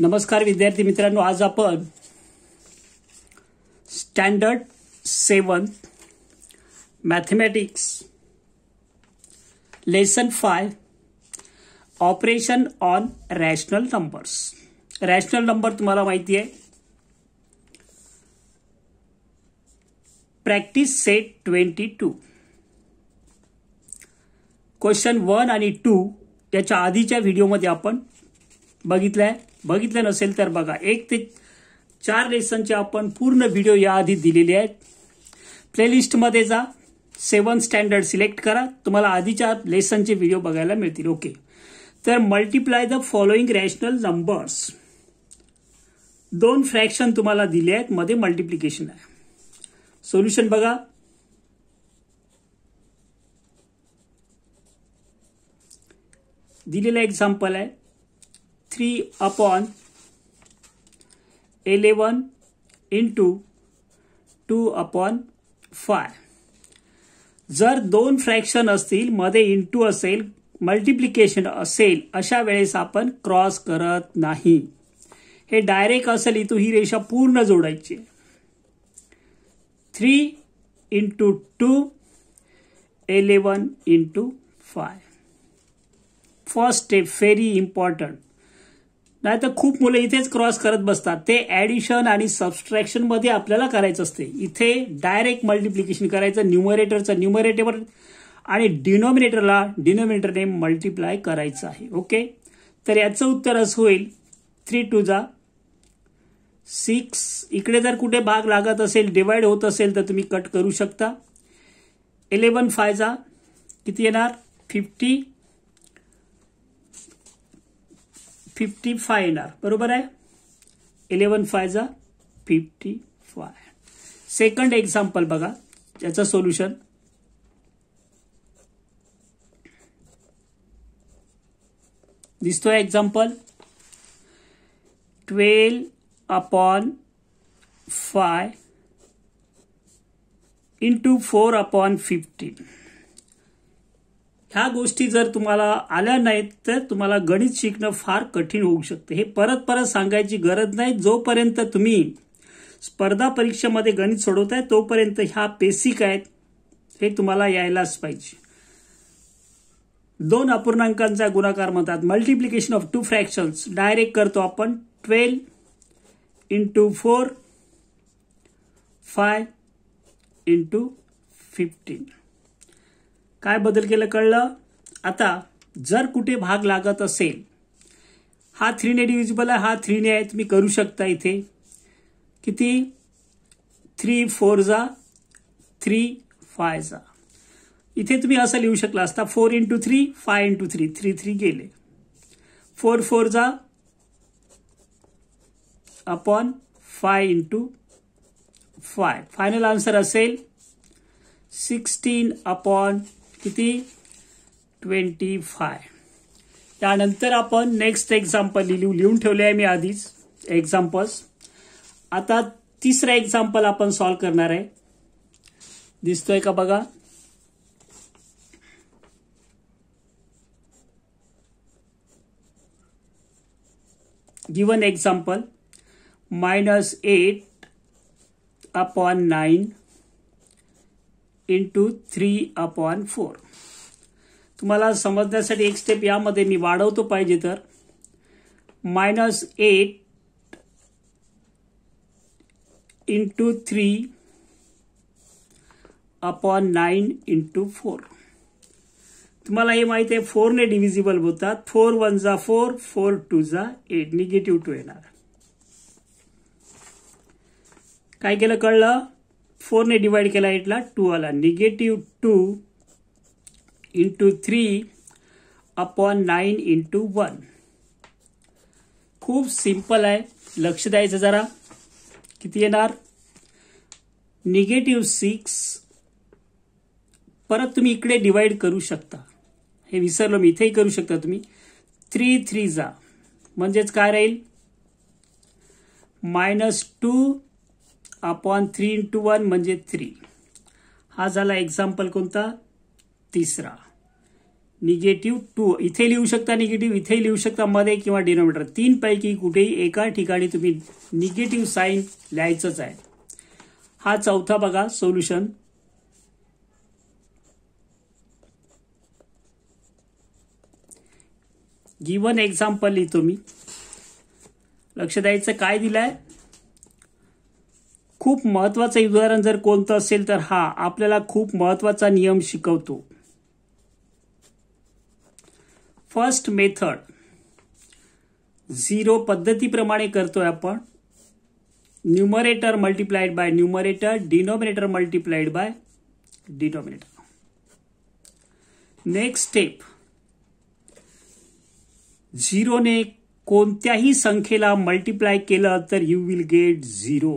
नमस्कार विद्यार्थी मित्रांनो आज आपण standard seven mathematics lesson five operation on rational numbers rational number तुम्हाला माहिती आहे practice set twenty two question one आणि टू याच्या आधीच्या व्हिडिओमध्ये आपण बघितलं आहे बघितलं नसेल तर बघा एक ते चार लेसनचे आपण पूर्ण व्हिडिओ याआधी दिलेले आहेत प्लेलिस्टमध्ये जा सेवन स्टँडर्ड सिलेक्ट करा तुम्हाला आधीच्या लेसनचे व्हिडिओ बघायला मिळतील ओके तर multiply the following rational numbers दोन फ्रॅक्शन तुम्हाला दिले आहेत मध्ये मल्टिप्लिकेशन आहे सोल्युशन बघा दिलेला एक्झाम्पल आहे three upon eleven into two upon five जर दोन फ्रॅक्शन असतील मध्ये इंटू असेल मल्टिप्लिकेशन असेल अशा वेळेस आपण क्रॉस करत नाही हे डायरेक्ट असेल इथून ही रेषा पूर्ण जोडायची three into two eleven into five first step very important नाही तर खूप मुलं इथेच क्रॉस करत बसतात ते ऍडिशन आणि सबस्ट्रॅक्शन मध्ये आपल्याला करायचं असते इथे डायरेक्ट मल्टिप्लिकेशन करायचं न्युमरेटरचं न्युमरेटेवर आणि डिनॉमिनेटरला डिनॉमिनेटरने मल्टिप्लाय करायचं आहे ओके तर याचं उत्तर असं होईल थ्री टू जा सिक्स इकडे जर कुठे भाग लागत असेल डिवाइड होत असेल तर तुम्ही कट करू शकता इलेवन जा किती येणार फिफ्टी फिफ्टी फाइव येणार बरोबर आहे इलेवन फाय जा फिफ्टी फाय सेकंड एक्झाम्पल बघा याचं सोल्युशन दिसतोय example twelve upon five into four upon fifteen ह्या गोष्टी जर तुम्हाला आल्या नाहीत तर तुम्हाला गणित शिकणं फार कठीण होऊ शकतं हे परत परत सांगायची गरज नाही जोपर्यंत तुम्ही स्पर्धा परीक्षेमध्ये गणित सोडवताय तोपर्यंत ह्या बेसिक आहेत हे तुम्हाला यायलाच पाहिजे दोन अपूर्णांकांचा गुणाकार म्हणतात multiplication of two fractions direct करतो आपण twelve into four five into fifteen काय बदल केलं कळलं आता जर कुठे भाग लागत असेल हा थ्री ने डिव्हिजिबल आहे हा थ्री ने आहे तुम्ही करू शकता इथे किती थ्री फोर जा थ्री फाय जा इथे तुम्ही असं लिहू शकला असता four into three five into three three three गेले फोर फोर जा upon five into five final answer असेल सिक्स्टीन अपॉन किती ट्वेंटी फाय त्यानंतर आपण नेक्स्ट एक्झाम्पल लिहून लिहून ठेवले आहे मी आधीच एक्झाम्पल्स आता तिसरा एक्झाम्पल आपण सॉल्व करणार आहे दिसतोय का बघा given example minus eight upon nine into three upon four तुम्हाला समजण्यासाठी एक स्टेप यामध्ये मी वाढवतो पाहिजे तर minus eight into three upon nine into four तुम्हाला हे माहिती आहे फोरने डिव्हिजिबल होतात फोर वन जा फोर फोर टू जा एट निगेटिव्ह टू येणार काय केलं कळलं फोरने डिवाइड केला इटला टू आला negative two into three upon nine into one खूप सिंपल आहे लक्ष द्यायचं जरा किती येणार निगेटिव्ह सिक्स परत तुम्ही इकडे डिवाइड करू शकता हे विसरलो मी इथेही करू शकता तुम्ही थ्री थ्री जा म्हणजेच काय राहील minus two upon three into one म्हणजे थ्री हा झाला एक्झाम्पल कोणता तिसरा निगेटिव्ह टू इथे लिहू शकता निगेटिव्ह इथे लिहू शकता मध्ये किंवा डिनोमिनेटर पैकी कुठेही एका ठिकाणी तुम्ही निगेटिव्ह साईन लिहायचंच आहे हा चौथा बघा सोल्युशन गिवन एक्झाम्पल लिहितो मी लक्ष द्यायचं काय दिलंय खूप महत्वाचं उदाहरण जर कोणतं असेल तर हा आपल्याला खूप महत्वाचा नियम शिकवतो फर्स्ट मेथड झिरो पद्धतीप्रमाणे करतोय आपण numerator multiplied by numerator denominator multiplied by denominator next step झिरोने कोणत्याही संख्येला मल्टिप्लाय केलं तर you will get zero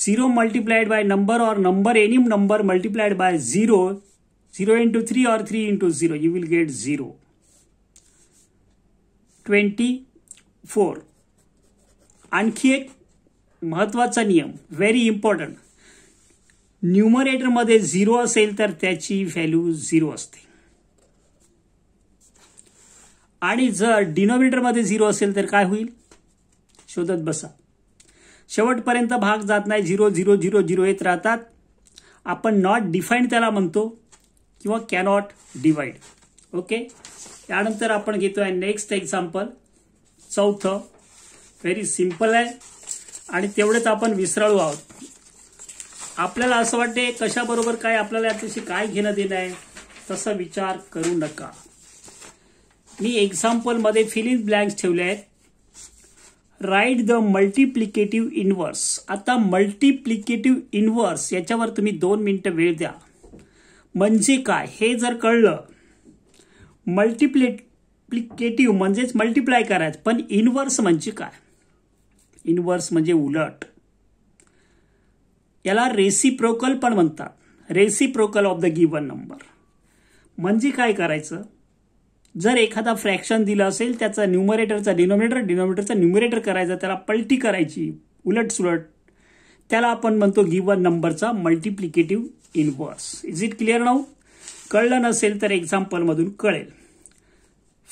zero multiplied by number और number any number multiplied by zero zero into three और three into zero you will get zero twenty four आणखी एक महत्वाचा नियम व्हेरी इम्पॉर्टंट न्युमोरेटरमध्ये झिरो असेल तर त्याची व्हॅल्यू झिरो असते आणि जर डिनोमिनेटर मध्ये झिरो असेल तर काय होईल शोधत बसा शेवटपर्यंत भाग जात नाही झिरो झिरो झिरो झिरो येत राहतात आपण नॉट डिफाईन त्याला म्हणतो किंवा कॅनॉट डिवाइड ओके त्यानंतर आपण घेतो आहे नेक्स्ट एक्झाम्पल चौथं व्हेरी सिम्पल आहे आणि तेवढेच आपण विसराळू आहोत आपल्याला असं वाटते कशाबरोबर काय आपल्याला दिवशी काय घेणं देणं आहे तसा विचार करू नका मी एक्झाम्पलमध्ये फिलिंग ब्लँक्स ठेवले आहेत राईट द मल्टिप्लिकेटिव्ह इनवर्स आता मल्टिप्लिकेटिव्ह इनवर्स याच्यावर तुम्ही दोन मिनटं वेळ द्या म्हणजे काय हे जर कळलं मल्टिप्लिप्लिकेटिव्ह म्हणजेच मल्टिप्लाय करायचं पण इनवर्स म्हणजे काय इनवर्स म्हणजे उलट याला रेसिप्रोकल पण म्हणतात reciprocal of the given number म्हणजे काय करायचं जर एखादा फ्रॅक्शन दिलं असेल त्याचा न्युमरेटरचा डिनॉमिनेटर डिनॉमिनेटरचा न्युमरेटर करायचा त्याला पलटी करायची उलटसुलट त्याला आपण म्हणतो गिवन नंबरचा multiplicative inverse is it clear now कळलं नसेल तर एक्झाम्पलमधून कळेल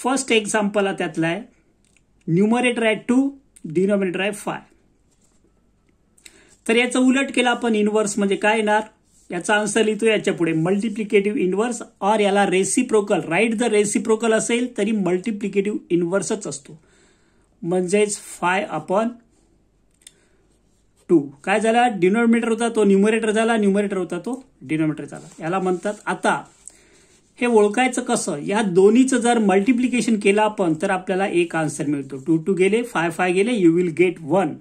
फर्स्ट एक्झाम्पल त्यातला आहे न्युमरेटर आहे टू डिनॉमिनेटर आहे फाय तर याचं उलट केला आपण इनवर्स म्हणजे काय येणार याचा आन्सर लिहितो याच्या पुढे मल्टिप्लिकेटिव्ह इनव्हर्स और याला रेसिप्रोकल राईट जर रेसिप्रोकल असेल तरी मल्टिप्लिकेटिव्ह इनव्हर्सच असतो म्हणजेच फाय अपॉन टू काय झाला डिनॉमिनेटर होता तो न्युमरेटर झाला न्युमरेटर होता तो डिनॉमिनेटर झाला याला म्हणतात आता हे ओळखायचं कसं या दोन्हीचं जर मल्टिप्लिकेशन केलं आपण तर आपल्याला एक आन्सर मिळतो टू टू गेले फाय फाय गेले यू विल गेट वन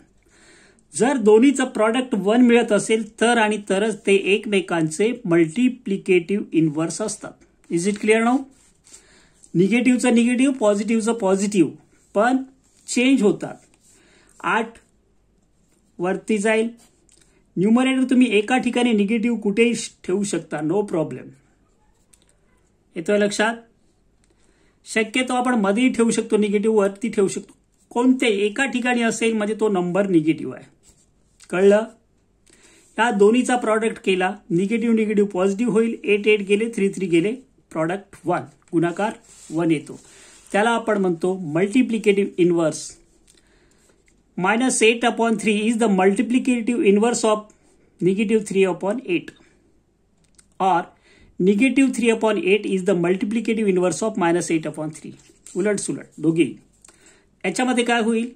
जर दोन्हीचं प्रॉडक्ट वन मिळत असेल तर आणि तरच ते एकमेकांचे मल्टिप्लिकेटिव्ह इनवर्स असतात इज इट क्लिअर नो निगेटिव्हचं निगेटिव्ह पॉझिटिव्हचं पॉझिटिव्ह पण चेंज होतात आठ वरती जाईल न्यूमरेटर तुम्ही एका ठिकाणी निगेटिव्ह कुठेही ठेवू शकता नो प्रॉब्लेम येतोय लक्षात शक्यतो आपण मध्येही ठेवू शकतो निगेटिव्ह वरती ठेवू शकतो कोणते एका ठिकाणी असेल म्हणजे तो नंबर निगेटिव्ह आहे कळलं या दोन्हीचा प्रॉडक्ट केला निगेटिव्ह निगेटिव्ह पॉझिटिव्ह होईल एट एट गेले थ्री थ्री गेले प्रॉडक्ट वन गुणाकार वन येतो त्याला आपण म्हणतो multiplicative inverse minus eight upon three is the multiplicative inverse of negative three upon eight or negative three upon eight is the multiplicative inverse of minus eight upon three उलट सुलट दोघे याच्यामध्ये काय होईल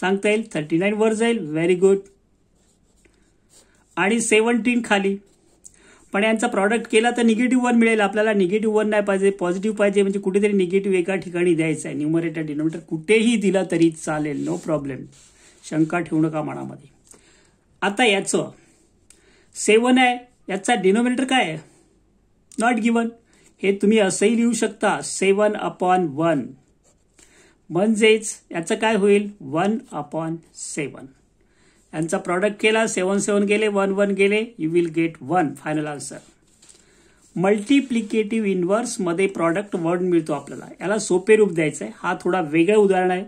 सांगता येईल थर्टी नाईन वर जाईल व्हेरी गुड आणि सेवन्टीन खाली पण यांचा प्रॉडक्ट केला तर निगेटिव्ह वन मिळेल आपल्याला निगेटिव्ह वन नाही पाहिजे पॉझिटिव्ह पाहिजे म्हणजे कुठेतरी निगेटिव्ह एका ठिकाणी द्यायचं आहे न्युमरेटर डिनोमिनेटर कुठेही दिला तरी चालेल नो प्रॉब्लेम शंका ठेवू नका मनामध्ये आता याचं सेवन आहे याचा डिनोमिनेटर काय आहे नॉट गिवन हे तुम्ही असंही लिहू शकता सेवन अपॉन वन म्हणजेच याचं काय होईल वन अपॉन सेवन यांचा प्रॉडक्ट केला सेवन सेवन गेले वन वन गेले you will get one final answer multiplicative इन्व्हर्समध्ये प्रॉडक्ट वर्ड मिळतो आपल्याला याला सोपे रूप द्यायचं आहे हा थोडा वेगळं उदाहरण आहे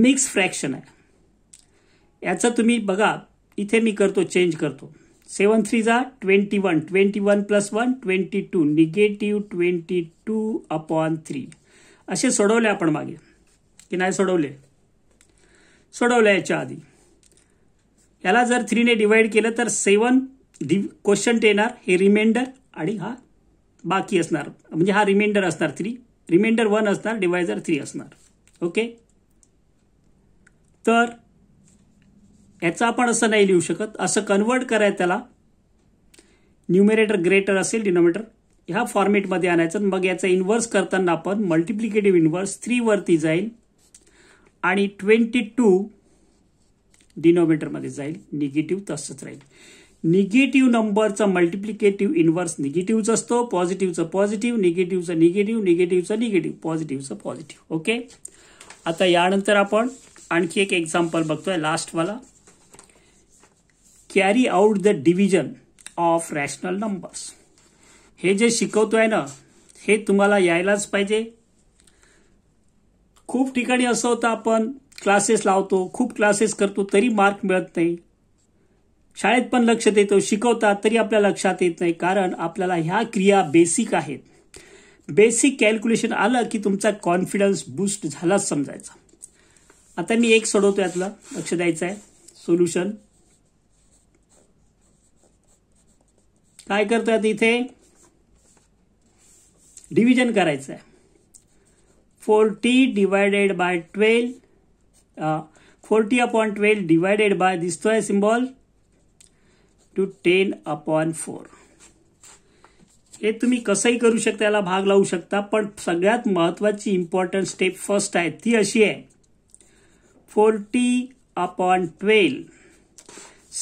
मिक्स फ्रॅक्शन आहे याचं तुम्ही बघा इथे मी करतो चेंज करतो सेवन थ्री जा twenty one twenty one plus one twenty two negative twenty two upon three असे सोडवले आपण मागे की नाही सोडवले सोडवले याच्या आधी याला जर थ्रीने डिवाइड केलं तर सेवन डि क्वेश्चन येणार हे रिमाइंडर आणि हा बाकी असणार म्हणजे हा रिमाइंडर असणार थ्री रिमाइंडर वन असणार डिवायझर थ्री असणार ओके तर याचं आपण असं नाही लिहू शकत असं कन्वर्ट कराय त्याला न्युमिरेटर ग्रेटर असेल डिनोमिनेटर ह्या फॉर्मेटमध्ये आणायचं मग याचा इन्व्हर्स करताना आपण मल्टिप्लिकेटिव्ह इन्व्हर्स थ्रीवरती जाईल आणि ट्वेंटी टू डिनोमिनेटरमध्ये जाईल निगेटिव्ह तसंच राहील निगेटिव्ह नंबरचा मल्टिप्लिकेटिव्ह इन्व्हर्स निगेटिव्हचा असतो पॉझिटिव्हचा पॉझिटिव्ह निगेटिव्हचा निगेटिव्ह निगेटिव्हचा निगेटिव्ह पॉझिटिव्हचा पॉझिटिव्ह ओके आता यानंतर आपण आणखी एक एक्झाम्पल बघतोय लास्टवाला carry out the division of rational numbers हे जे शिकवतोय ना हे तुम्हाला यायलाच पाहिजे खूप ठिकाणी असं होतं आपण क्लासेस लावतो खूप क्लासेस करतो तरी मार्क मिळत नाही शाळेत पण लक्ष देतो शिकवतात तरी आपल्या लक्षात येत नाही कारण आपल्याला ह्या क्रिया बेसिक आहेत बेसिक कॅल्क्युलेशन आलं की तुमचा कॉन्फिडन्स बूस्ट झालाच समजायचा आता मी एक सोडवतो यातलं लक्ष द्यायचं आहे सोल्युशन काय करतो इथे डिव्हिजन करायचं आहे forty divided by twelve forty upon twelve divided by दिसतोय symbol two ten upon four हे तुम्ही कसंही करू शकता याला भाग लावू शकता पण सगळ्यात महत्वाची इम्पॉर्टंट स्टेप फर्स्ट आहे ती अशी आहे फोर्टी अपॉन ट्वेल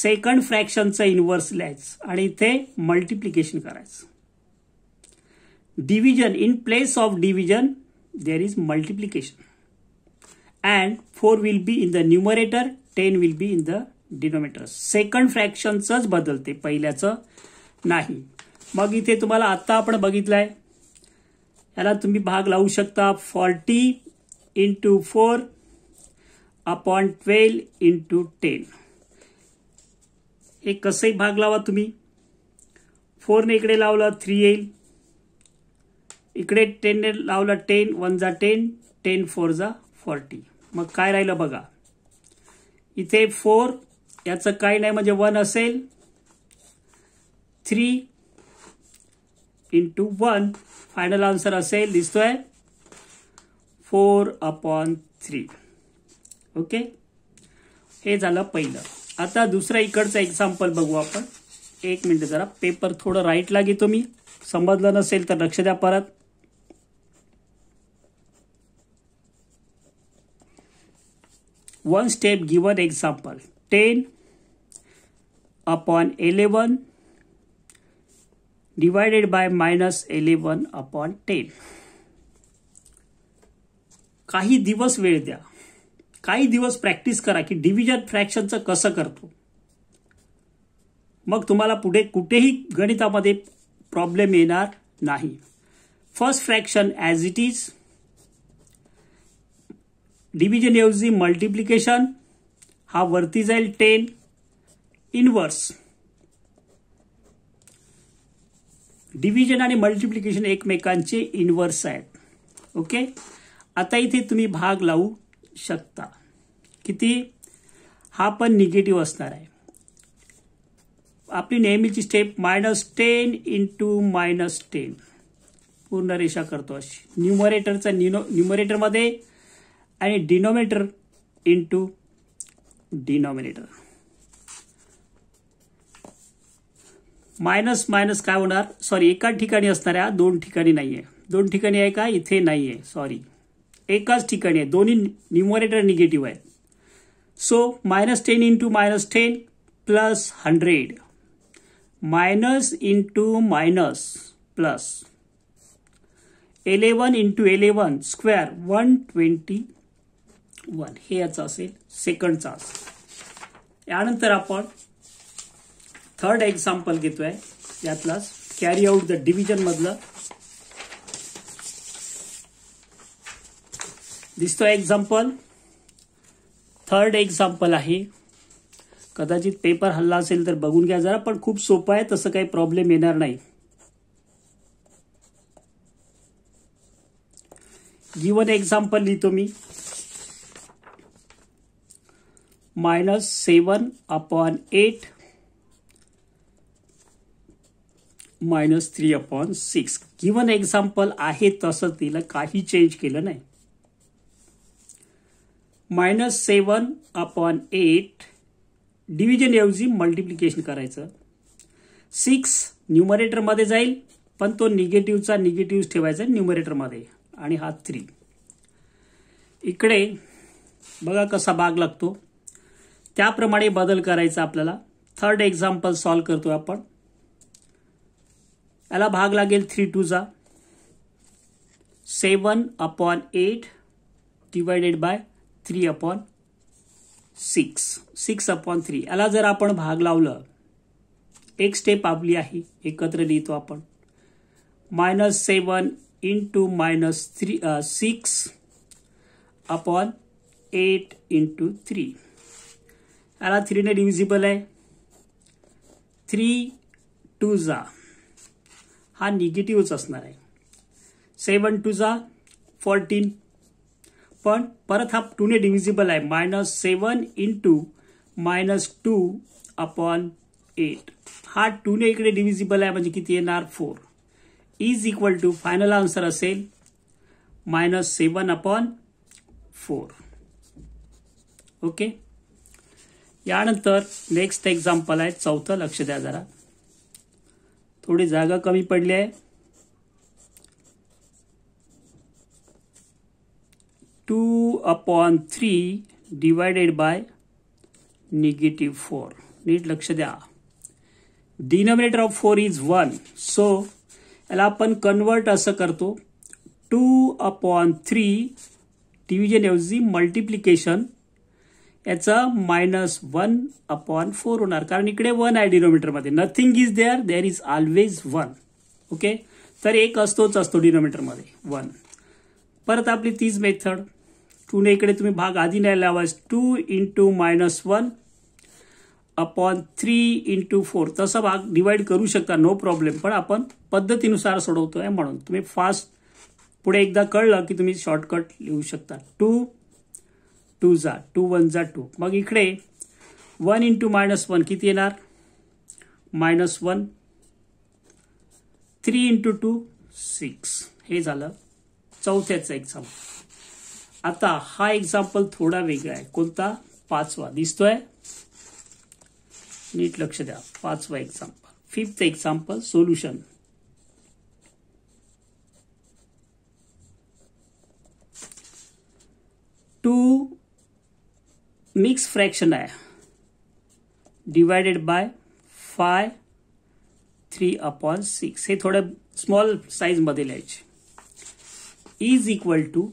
सेकंड फ्रॅक्शनचं इन्व्हर्स लिहायचं आणि इथे मल्टिप्लिकेशन करायचं division in place of division there is multiplication and 4 will be in the numerator 10 will be in the denominator second फ्रॅक्शनचंच बदलते पहिल्याचं नाही मग इथे तुम्हाला आत्ता आपण बघितलं आहे याला तुम्ही भाग लावू शकता forty two four upon twelve ten हे कसंही भाग लावा तुम्ही फोरने इकडे लावला थ्री येईल इकडे टेनने लावला टेन वन जा टेन टेन फोर जा फॉर्टी मग काय राहिलं बघा इथे फोर याचं काय नाही म्हणजे वन असेल three into one final answer असेल दिसतोय फोर अपॉन थ्री ओके हे झालं पहिलं आता दुसरा इकडचं एक्झाम्पल बघू आपण एक मिनटं जरा पेपर थोडं राईटला घेतो मी समजलं नसेल तर लक्ष द्या परत one step given example 10 upon 11 divided by minus 11 upon 10 काही दिवस वेळ द्या काही दिवस प्रॅक्टिस करा की डिव्हिजन फ्रॅक्शनचं कसं करतो मग तुम्हाला पुढे कुठेही गणितामध्ये प्रॉब्लेम येणार नाही first fraction as it is division ऐवजी मल्टिप्लिकेशन हा वरती जाईल टेन इनवर्स डिव्हिजन आणि मल्टिप्लिकेशन एकमेकांचे इनवर्स आहेत ओके आता इथे तुम्ही भाग लावू शकता किती हा पण निगेटिव्ह असणार आहे आपली नेहमीची step minus ten into minus ten पूर्ण रेषा करतो अशी न्युमरेटरचा न्युमरेटरमध्ये and denominator into denominator minus minus का होणार सॉरी एक दोन ठिकाणी नाही आहे दोन ठिकाणी है का इथे नहीं है सॉरी एक ठिकाणी आहे दोन्ही numerator negative so minus ten into minus ten plus hundred minus into minus plus eleven into eleven square one twenty one हे याचं असेल सेकंडचा असेल यानंतर आपण थर्ड एक्झाम्पल घेतोय यातलाच कॅरी आउट द डिव्हिजन मधलं दिसतोय एक्झाम्पल थर्ड एक्झाम्पल आहे कदाचित पेपर हल्ला असेल तर बघून घ्या जरा पण खूप सोपं आहे तसं काही प्रॉब्लेम येणार नाही गिवन एक्झाम्पल लिहितो मी minus seven upon eight minus three upon six given example आहे तसं तिला काही चेंज केलं नाही minus seven upon eight division multiplication करायचं सिक्स न्युमरेटरमध्ये जाईल पण तो निगेटिव्हचा निगेटिव्ह ठेवायचा न्युमरेटरमध्ये आणि हा थ्री इकडे बघा कसा भाग लागतो त्याप्रमाणे बदल करायचा आपल्याला थर्ड एक्झाम्पल सॉल्व करतो आपण याला भाग लागेल थ्री टूचा seven upon eight divided by three upon six six upon three याला जर आपण भाग लावलं एक स्टेप आपली आहे एकत्र लिहितो आपण minus seven in two minus three six upon eight into three याला थ्रीने डिव्हिजिबल आहे थ्री टू जा हा निगेटिव्हच असणार आहे सेवन टू जा फोर्टीन पण परत हा टू ने डिव्हिजिबल आहे minus seven in two minus two upon eight हा टूने इकडे डिव्हिजिबल आहे म्हणजे किती येणार four is equal to final answer असेल minus seven upon four okay यानंतर नेक्स्ट एक्झाम्पल आहे चौथं लक्ष द्या जरा थोडी जागा कमी पडली आहे two upon three divided by negative four नीट लक्ष द्या denominator of four is one so याला आपण कन्वर्ट असं करतो टू अपॉन थ्री डिव्हिजन ऐवजी मल्टिप्लिकेशन याचा मायनस वन अपॉन फोर होणार कारण इकडे वन आहे डिनोमीटरमध्ये nothing is there there is always one okay तर एक असतोच असतो डिनोमीटरमध्ये वन परत आपली तीच मेथड ने इकडे तुम्ही भाग आधी नाही लावायच two into minus one upon three into four तसा भाग डिवाइड करू शकता नो प्रॉब्लेम पण आपण पद्धतीनुसार सोडवतोय म्हणून तुम्ही फास्ट पुढे एकदा कळलं की तुम्ही शॉर्टकट लिहू शकता टू टू जा टू वन जा टू मग इकडे वन इंटू मायनस वन किती येणार minus one three into two six हे झालं चौथ्याचं एक्झाम्पल आता हा एक्झाम्पल थोडा वेगळा आहे कोणता पाचवा दिसतोय नीट लक्ष द्या पाचवा example fifth example solution two mix fraction आहे divided by five three upon six हे थोडं स्मॉल साईजमध्ये लिहायचे इज इक्वल टू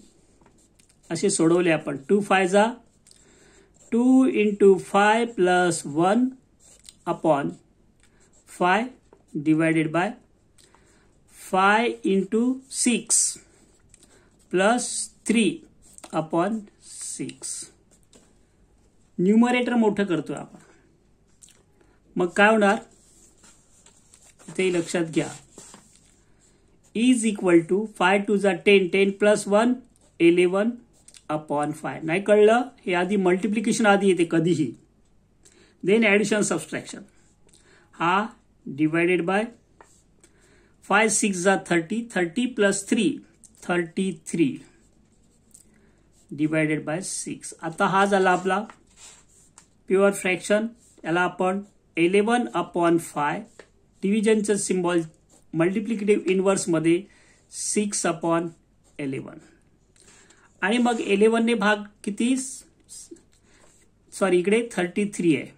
असे सोडवले आपण टू फाय जा two into five plus one upon five divided by five into six plus three upon six numerator मोठं करतोय आपण मग काय होणार ते लक्षात घ्या is equal to five two जा ten ten plus one eleven upon five नाही कळलं हे आधी मल्टिप्लिकेशन आधी येते कधीही देन ॲडिशन सबस्ट्रॅक्शन हा डिवायडेड बाय फाय सिक्स जा thirty thirty plus three thirty three divided bye six आता हा झाला आपला प्युअर फ्रॅक्शन याला आपण इलेवन अपॉन फाय डिव्हिजनचं सिम्बॉल मल्टिप्लिकेटिव्ह इनवर्समध्ये सिक्स अपॉन एलेवन आणि मग ने भाग किती सॉरी इकडे थर्टी थ्री आहे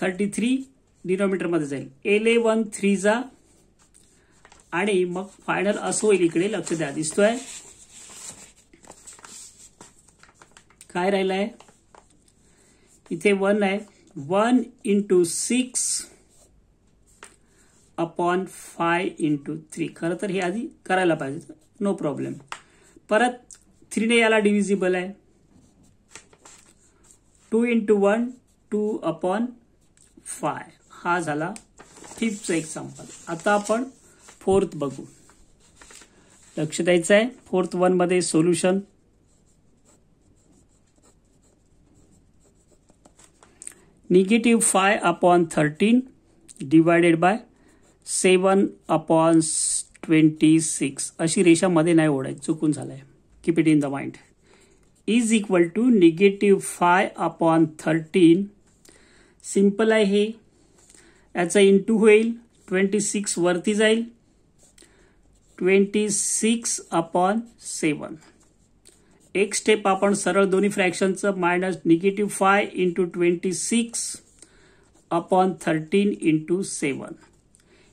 थर्टी थ्री मध्ये जाईल एलेवन जा आणि मग फायनल असं होईल इकडे लक्ष द्या दिसतोय काय राहिलं आहे इथे वन आहे one into six upon five into three खरं तर हे आधी करायला पाहिजे नो प्रॉब्लेम परत थ्रीने याला डिव्हिजिबल आहे two into one two upon five हा झाला फिफ्थचं एक्झाम्पल आता आपण फोर्थ बघू लक्ष द्यायचं आहे फोर्थ वनमध्ये solution negative five upon thirteen divided by seven upon twenty six अशी रेषामध्ये नाही ओढायची चुकून झालं आहे keep it in the mind is equal to negative five upon thirteen simple आहे हे इन इंटू होईल ट्वेंटी सिक्स वरती जाईल ट्वेंटी सिक्स अपॉन सेवन एक स्टेप आपण सरळ दोन्ही फ्रॅक्शनचं minus negative five into twenty six upon thirteen into seven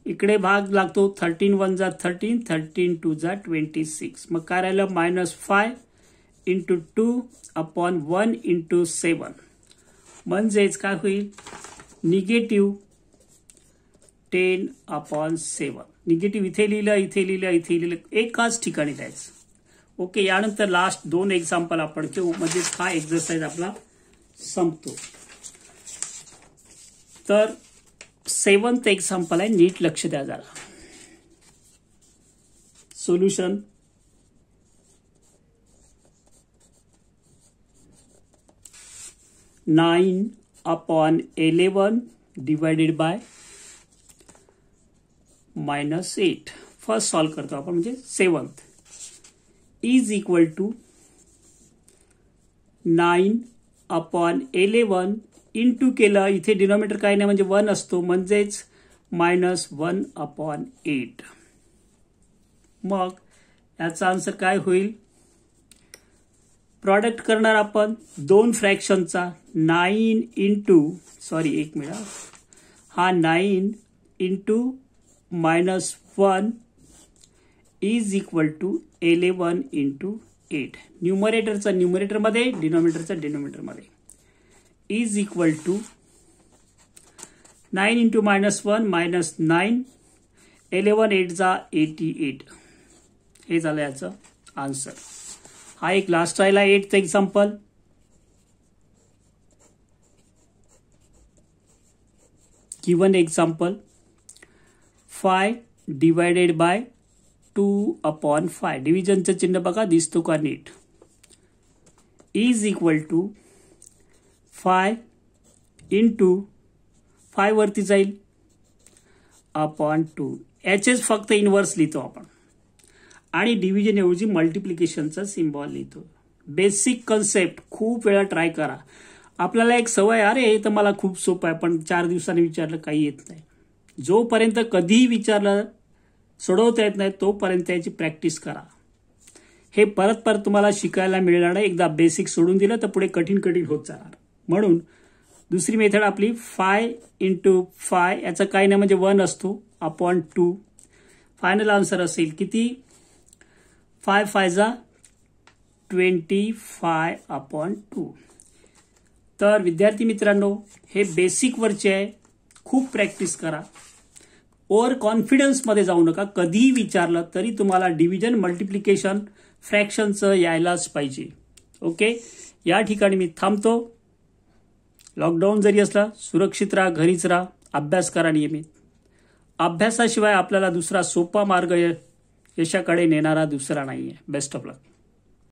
इकडे भाग लागतो थर्टीन वन जा थर्टीन थर्टीन टू जा ट्वेंटी सिक्स मग काय राहिलं minus five into two upon one into seven म्हणजेच काय होईल negative ten upon seven negative इथे लिहिलं इथे लिहिलं इथे लिहिलं एकाच ठिकाणी द्यायचं ओके यानंतर लास्ट दोन एक्झाम्पल आपण घेऊ म्हणजेच हा एक्झरसाइज आपला संपतो तर सेवन्थ एक्झाम्पल आहे नीट लक्ष द्या जरा solution nine upon eleven divided by minus eight first solve करतो आपण म्हणजे seventh is equal to nine upon eleven two केलं इथे डिनॉमिनेटर काय नाही म्हणजे वन असतो म्हणजेच मायनस वन अपॉन एट मग याचा आन्सर काय होईल प्रॉडक्ट करणार आपण दोन फ्रॅक्शनचा नाईन इंटू सॉरी एक मिळा हा nine into minus one is equal to eleven into eight न्युमरेटरचा न्युमरेटरमध्ये डिनॉमिनेटरचा डिनॉमिनेटरमध्ये is equal to nine into minus one minus nine eleven eight एटचा एटी एट हे झालं याचं आन्सर हा एक लास्ट राहिला एटचं example given example five divided by two upon five डिव्हिजनचं चिन्ह बघा दिसतो का नीट is equal to five in two वरती जाईल अपॉन टू एस फक्त इनवर्स लिहितो आपण आणि डिव्हिजन ऐवजी मल्टिप्लिकेशनचा सिम्बॉल लिहितो बेसिक कन्सेप्ट खूप वेळा ट्राय करा आपल्याला एक सवय अरे हे तर मला खूप सोपं आहे पण चार दिवसांनी विचारलं काही येत नाही जोपर्यंत कधीही विचारलं सोडवता येत नाही तोपर्यंत याची प्रॅक्टिस करा हे परत परत तुम्हाला शिकायला मिळणार एकदा बेसिक सोडून दिलं तर पुढे कठीण कठीण होत जाणार म्हणून दुसरी मेथड आपली फाय इंटू फाय याचा काही नाही म्हणजे वन असतो अपॉन टू फायनल आन्सर असेल किती फाय फायजा ट्वेंटी फाय अपॉन टू तर विद्यार्थी मित्रांनो हे बेसिकवरचे आहे खूप प्रॅक्टिस करा ओव्हर कॉन्फिडन्समध्ये जाऊ नका कधीही विचारलं तरी तुम्हाला डिव्हिजन मल्टिप्लिकेशन फ्रॅक्शनचं यायलाच पाहिजे ओके या ठिकाणी मी थांबतो लॉकडाऊन जरी असला सुरक्षित राहा घरीच राहा अभ्यास करा नियमित अभ्यासाशिवाय आपल्याला दुसरा सोपा मार्ग यशाकडे नेणारा दुसरा नाही आहे बेस्ट ऑफ लक